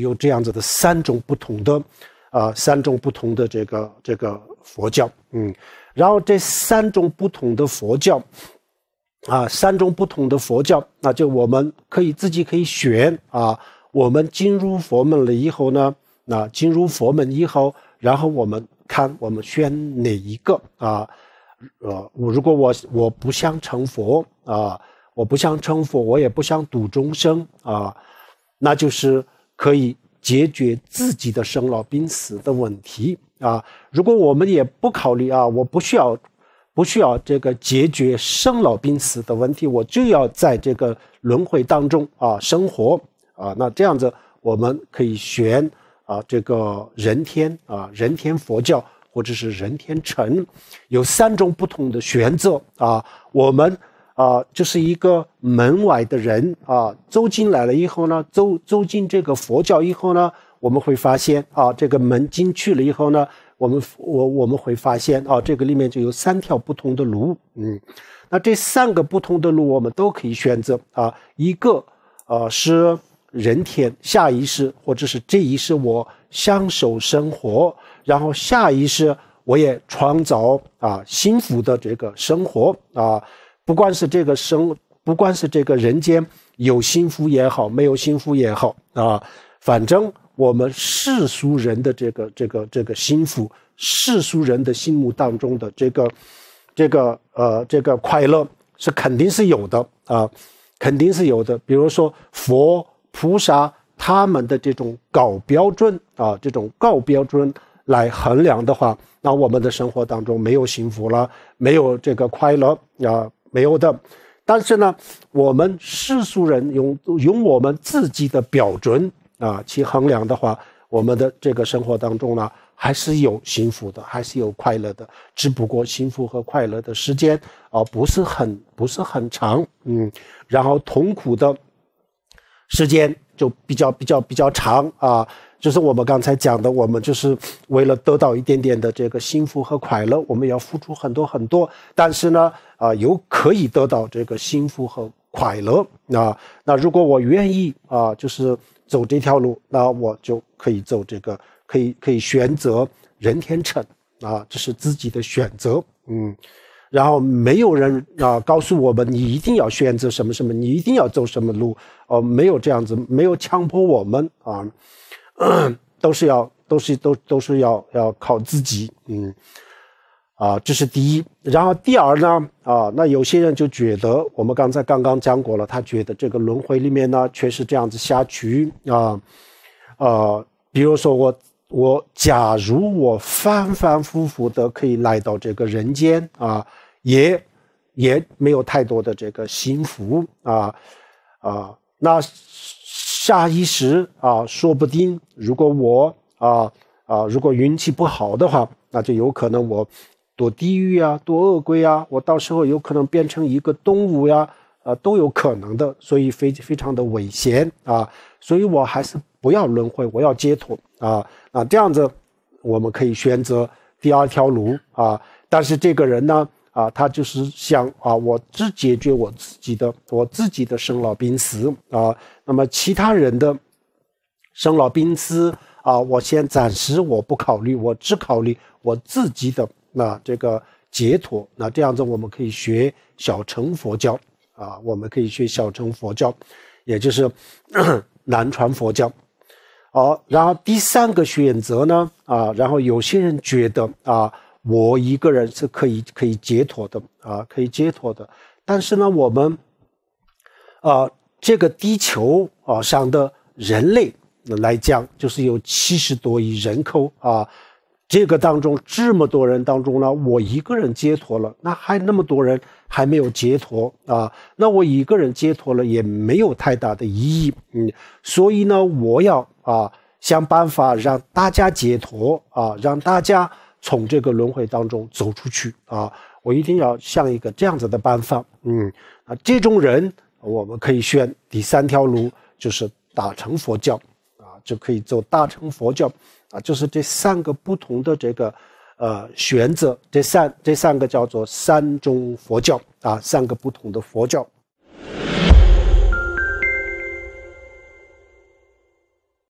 有这样子的三种不同的，呃，三种不同的这个这个佛教，嗯，然后这三种不同的佛教，啊，三种不同的佛教，那就我们可以自己可以选啊，我们进入佛门了以后呢，那进入佛门以后，然后我们看我们选哪一个啊，呃，如果我我不想成佛啊，我不想成佛，我也不想度众生啊，那就是。可以解决自己的生老病死的问题啊！如果我们也不考虑啊，我不需要，不需要这个解决生老病死的问题，我就要在这个轮回当中啊生活啊，那这样子我们可以选啊这个人天啊人天佛教或者是人天城，有三种不同的选择啊，我们。啊，就是一个门外的人啊，走进来了以后呢，走走进这个佛教以后呢，我们会发现啊，这个门进去了以后呢，我们我我们会发现啊，这个里面就有三条不同的路，嗯，那这三个不同的路我们都可以选择啊，一个啊是人天下一世，或者是这一世我享受生活，然后下一世我也创造啊幸福的这个生活啊。不管是这个生，不管是这个人间有幸福也好，没有幸福也好啊，反正我们世俗人的这个、这个、这个幸福，世俗人的心目当中的这个、这个、呃，这个快乐是肯定是有的啊，肯定是有的。比如说佛菩萨他们的这种高标准啊，这种高标准来衡量的话，那我们的生活当中没有幸福了，没有这个快乐啊。没有的，但是呢，我们世俗人用用我们自己的标准啊去衡量的话，我们的这个生活当中呢，还是有幸福的，还是有快乐的，只不过幸福和快乐的时间啊不是很不是很长，嗯，然后痛苦的时间。就比较比较比较长啊，就是我们刚才讲的，我们就是为了得到一点点的这个幸福和快乐，我们要付出很多很多。但是呢，啊，又可以得到这个幸福和快乐。啊。那如果我愿意啊，就是走这条路，那我就可以走这个，可以可以选择任天成啊，这是自己的选择。嗯。然后没有人啊告诉我们，你一定要选择什么什么，你一定要走什么路，呃，没有这样子，没有强迫我们啊，都是要，都是，都，都是要，要靠自己，嗯，啊，这是第一。然后第二呢，啊，那有些人就觉得，我们刚才刚刚讲过了，他觉得这个轮回里面呢，全是这样子瞎去啊，啊，比如说我。我假如我反反复复的可以来到这个人间啊，也也没有太多的这个幸福啊啊，那下一时啊，说不定如果我啊啊，如果运气不好的话，那就有可能我多地狱啊，多恶鬼啊，我到时候有可能变成一个动物呀。啊，都有可能的，所以非非常的危险啊，所以我还是不要轮回，我要解脱啊啊，这样子我们可以选择第二条路啊，但是这个人呢啊，他就是想啊，我只解决我自己的，我自己的生老病死啊，那么其他人的生老病死啊，我先暂时我不考虑，我只考虑我自己的那这个解脱，那这样子我们可以学小乘佛教。啊，我们可以学小乘佛教，也就是 南传佛教。好，然后第三个选择呢？啊，然后有些人觉得啊，我一个人是可以可以解脱的啊，可以解脱的。但是呢，我们啊，这个地球啊上的人类来讲，就是有七十多亿人口啊。这个当中这么多人当中呢，我一个人解脱了，那还那么多人还没有解脱啊？那我一个人解脱了也没有太大的意义，嗯，所以呢，我要啊想办法让大家解脱啊，让大家从这个轮回当中走出去啊，我一定要像一个这样子的办法，嗯，啊，这种人我们可以选第三条路，就是打成佛教。就可以做大乘佛教啊，就是这三个不同的这个呃选择，这三这三个叫做三种佛教啊，三个不同的佛教。